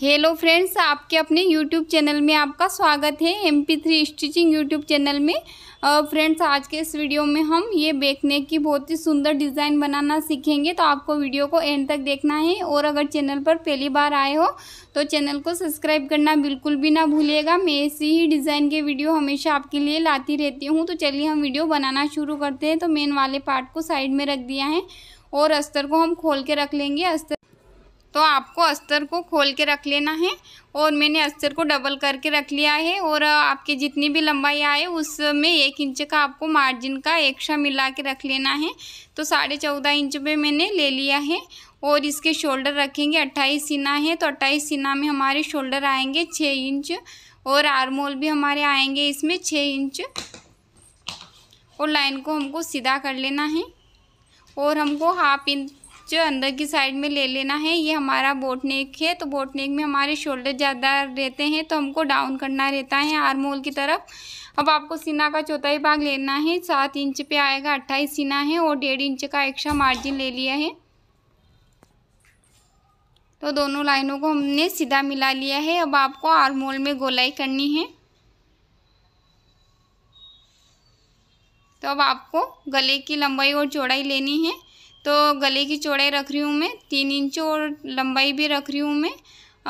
hello friends आपके अपने YouTube channel में आपका स्वागत है M P three stitching YouTube channel में फ्रेंड्स आज के इस वीडियो में हम ये बेकनेक की बहुत ही सुंदर डिज़ाइन बनाना सीखेंगे तो आपको वीडियो को एंड तक देखना है और अगर चैनल पर पहली बार आए हो तो चैनल को सब्सक्राइब करना बिल्कुल भी ना भूलिएगा मैं ऐसी ही डिज़ाइन के वीडियो हमेशा आपके लिए लाती रहती हूँ तो चलिए हम वीडियो बनाना शुरू करते हैं तो मेन वाले पार्ट को साइड में रख दिया है और अस्तर को हम खोल के रख लेंगे अस्तर तो आपको अस्तर को खोल के रख लेना है और मैंने अस्तर को डबल करके रख लिया है और आपकी जितनी भी लंबाई आए उसमें एक इंच का आपको मार्जिन का एक्स्ट्रा मिला के रख लेना है तो साढ़े चौदह इंच पे मैंने ले लिया है और इसके शोल्डर रखेंगे अट्ठाईस सीना है तो अट्ठाईस सीना में हमारे शोल्डर आएंगे छः इंच और आरमोल भी हमारे आएंगे इसमें छः इंच और लाइन को हमको सीधा कर लेना है और हमको हाफ इंच जो अंदर की साइड में ले लेना है ये हमारा बोट नेक है तो बोट नेक में हमारे शोल्डर ज़्यादा रहते हैं तो हमको डाउन करना रहता है आर्म होल की तरफ अब आपको सीना का चौथाई भाग लेना है सात इंच पे आएगा अट्ठाईस सीना है और डेढ़ इंच का एक्स्ट्रा मार्जिन ले लिया है तो दोनों लाइनों को हमने सीधा मिला लिया है अब आपको आर्म होल में गोलाई करनी है तो अब आपको गले की लंबाई और चौड़ाई लेनी है तो गले की चौड़ाई रख रही हूँ मैं तीन इंच और लंबाई भी रख रही हूँ मैं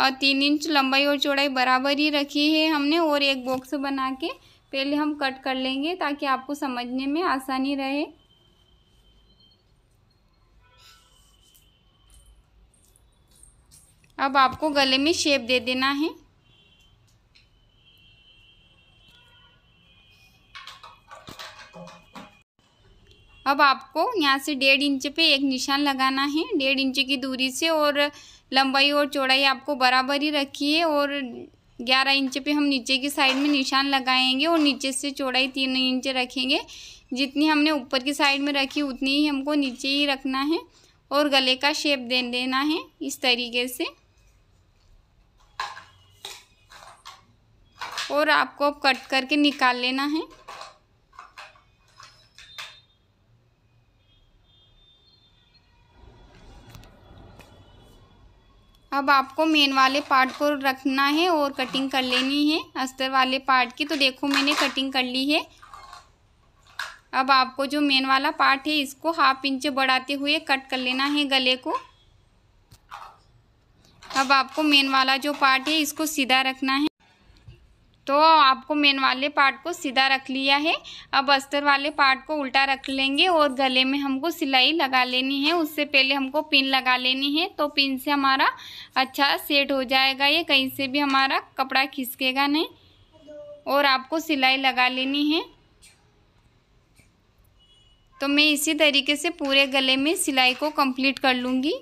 और तीन इंच लंबाई और चौड़ाई बराबर ही रखी है हमने और एक बॉक्स बना के पहले हम कट कर लेंगे ताकि आपको समझने में आसानी रहे अब आपको गले में शेप दे देना है अब आपको यहाँ से डेढ़ इंच पे एक निशान लगाना है डेढ़ इंच की दूरी से और लंबाई और चौड़ाई आपको बराबर ही रखी है और ग्यारह इंच पे हम नीचे की साइड में निशान लगाएंगे और नीचे से चौड़ाई तीन इंच रखेंगे जितनी हमने ऊपर की साइड में रखी उतनी ही हमको नीचे ही रखना है और गले का शेप दे देना है इस तरीके से और आपको अब कट करके निकाल लेना है अब आपको मेन वाले पार्ट को रखना है और कटिंग कर लेनी है अस्तर वाले पार्ट की तो देखो मैंने कटिंग कर ली है अब आपको जो मेन वाला पार्ट है इसको हाफ इंच बढ़ाते हुए कट कर लेना है गले को अब आपको मेन वाला जो पार्ट है इसको सीधा रखना है तो आपको मेन वाले पार्ट को सीधा रख लिया है अब अस्तर वाले पार्ट को उल्टा रख लेंगे और गले में हमको सिलाई लगा लेनी है उससे पहले हमको पिन लगा लेनी है तो पिन से हमारा अच्छा सेट हो जाएगा ये कहीं से भी हमारा कपड़ा खिसकेगा नहीं और आपको सिलाई लगा लेनी है तो मैं इसी तरीके से पूरे गले में सिलाई को कंप्लीट कर लूँगी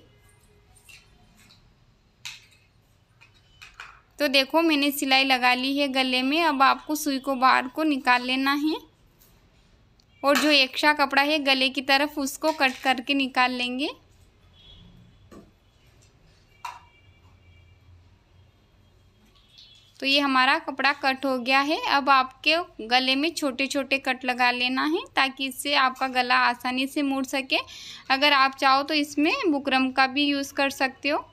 तो देखो मैंने सिलाई लगा ली है गले में अब आपको सुई को बाहर को निकाल लेना है और जो एक्स्ट्रा कपड़ा है गले की तरफ उसको कट करके निकाल लेंगे तो ये हमारा कपड़ा कट हो गया है अब आपके गले में छोटे छोटे कट लगा लेना है ताकि इससे आपका गला आसानी से मुड़ सके अगर आप चाहो तो इसमें बुकरम का भी यूज़ कर सकते हो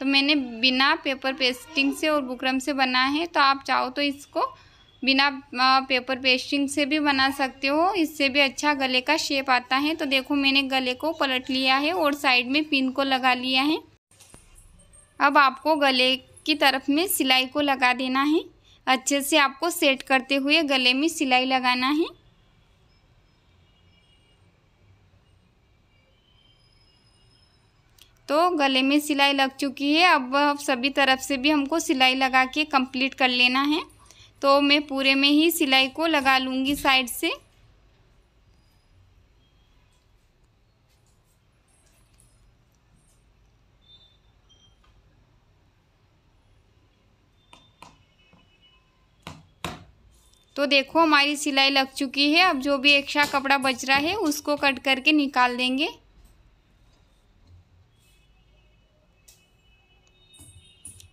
तो मैंने बिना पेपर पेस्टिंग से और बुकरम से बना है तो आप चाहो तो इसको बिना पेपर पेस्टिंग से भी बना सकते हो इससे भी अच्छा गले का शेप आता है तो देखो मैंने गले को पलट लिया है और साइड में पिन को लगा लिया है अब आपको गले की तरफ में सिलाई को लगा देना है अच्छे से आपको सेट करते हुए गले में सिलाई लगाना है तो गले में सिलाई लग चुकी है अब सभी तरफ से भी हमको सिलाई लगा के कंप्लीट कर लेना है तो मैं पूरे में ही सिलाई को लगा लूँगी साइड से तो देखो हमारी सिलाई लग चुकी है अब जो भी एक्स्ट्रा कपड़ा बच रहा है उसको कट करके निकाल देंगे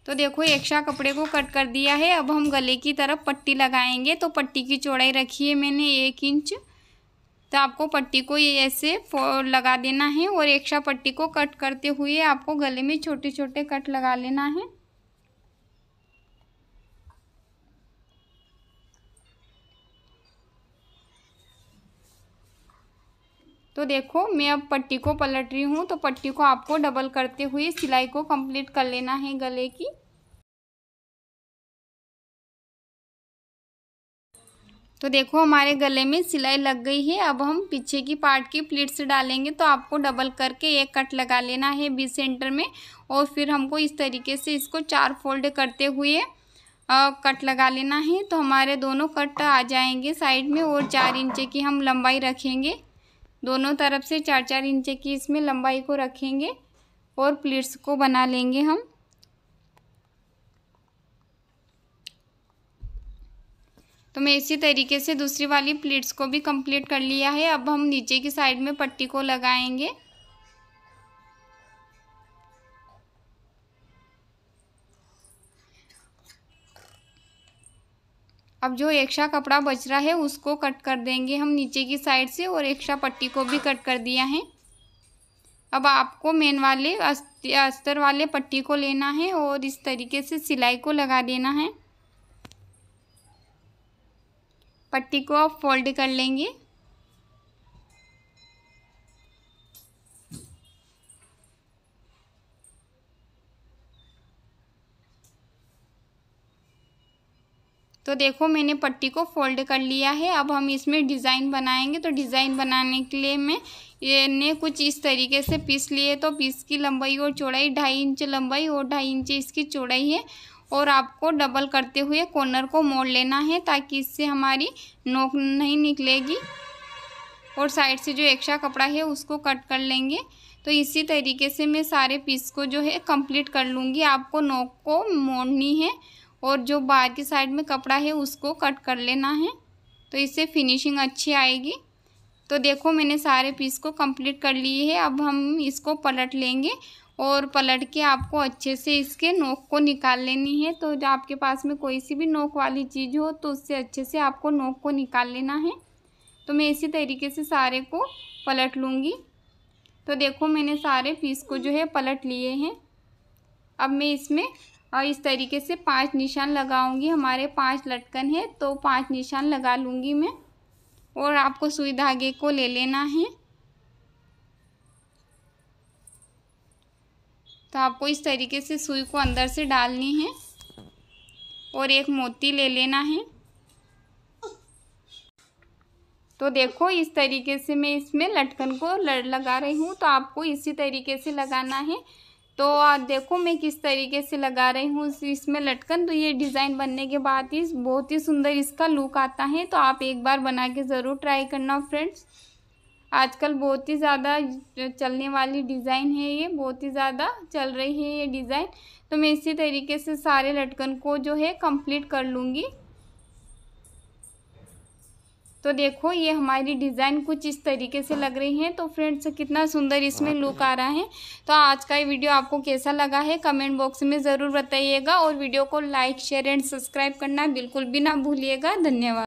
तो देखो एक्स्ट्रा कपड़े को कट कर दिया है अब हम गले की तरफ पट्टी लगाएंगे तो पट्टी की चौड़ाई रखी है मैंने एक इंच तो आपको पट्टी को ये ऐसे लगा देना है और एक्स्ट्रा पट्टी को कट करते हुए आपको गले में छोटे छोटे कट लगा लेना है तो देखो मैं अब पट्टी को पलट रही हूँ तो पट्टी को आपको डबल करते हुए सिलाई को कंप्लीट कर लेना है गले की तो देखो हमारे गले में सिलाई लग गई है अब हम पीछे की पार्ट की प्लीट्स डालेंगे तो आपको डबल करके एक कट लगा लेना है बी सेंटर में और फिर हमको इस तरीके से इसको चार फोल्ड करते हुए आ, कट लगा लेना है तो हमारे दोनों कट आ जाएंगे साइड में और चार इंच की हम लंबाई रखेंगे दोनों तरफ से चार चार इंच की इसमें लंबाई को रखेंगे और प्लीट्स को बना लेंगे हम तो मैं इसी तरीके से दूसरी वाली प्लीट्स को भी कंप्लीट कर लिया है अब हम नीचे की साइड में पट्टी को लगाएंगे अब जो एक्स्ट्रा कपड़ा बच रहा है उसको कट कर देंगे हम नीचे की साइड से और एक्स्ट्रा पट्टी को भी कट कर दिया है अब आपको मेन वाले अस्तर वाले पट्टी को लेना है और इस तरीके से सिलाई को लगा देना है पट्टी को आप फोल्ड कर लेंगे तो देखो मैंने पट्टी को फोल्ड कर लिया है अब हम इसमें डिज़ाइन बनाएंगे तो डिज़ाइन बनाने के लिए मैं ये ने कुछ इस तरीके से पीस लिए तो पीस की लंबाई और चौड़ाई ढाई इंच लंबाई और ढाई इंच इसकी चौड़ाई है और आपको डबल करते हुए कॉर्नर को मोड़ लेना है ताकि इससे हमारी नोक नहीं निकलेगी और साइड से जो एक्स्ट्रा कपड़ा है उसको कट कर लेंगे तो इसी तरीके से मैं सारे पीस को जो है कंप्लीट कर लूँगी आपको नोक को मोड़नी है और जो बाहर की साइड में कपड़ा है उसको कट कर लेना है तो इससे फिनिशिंग अच्छी आएगी तो देखो मैंने सारे पीस को कंप्लीट कर लिए है अब हम इसको पलट लेंगे और पलट के आपको अच्छे से इसके नोक को निकाल लेनी है तो जो आपके पास में कोई सी भी नोक वाली चीज़ हो तो उससे अच्छे से आपको नोक को निकाल लेना है तो मैं इसी तरीके से सारे को पलट लूँगी तो देखो मैंने सारे पीस को जो है पलट लिए हैं अब मैं इसमें और इस तरीके से पांच निशान लगाऊंगी हमारे पांच लटकन है तो पांच निशान लगा लूँगी मैं और आपको सुई धागे को ले लेना है तो आपको इस तरीके से सुई को अंदर से डालनी है और एक मोती ले लेना है तो देखो इस तरीके से मैं इसमें लटकन को लगा रही हूँ तो आपको इसी तरीके से लगाना है तो आप देखो मैं किस तरीके से लगा रही हूँ इसमें लटकन तो ये डिज़ाइन बनने के बाद ही बहुत ही सुंदर इसका लुक आता है तो आप एक बार बना के ज़रूर ट्राई करना फ्रेंड्स आजकल बहुत ही ज़्यादा चलने वाली डिज़ाइन है ये बहुत ही ज़्यादा चल रही है ये डिज़ाइन तो मैं इसी तरीके से सारे लटकन को जो है कंप्लीट कर लूँगी तो देखो ये हमारी डिज़ाइन कुछ इस तरीके से लग रही है तो फ्रेंड्स कितना सुंदर इसमें हाँ, लुक तो आ रहा है तो आज का ये वीडियो आपको कैसा लगा है कमेंट बॉक्स में ज़रूर बताइएगा और वीडियो को लाइक शेयर एंड सब्सक्राइब करना बिल्कुल भी ना भूलिएगा धन्यवाद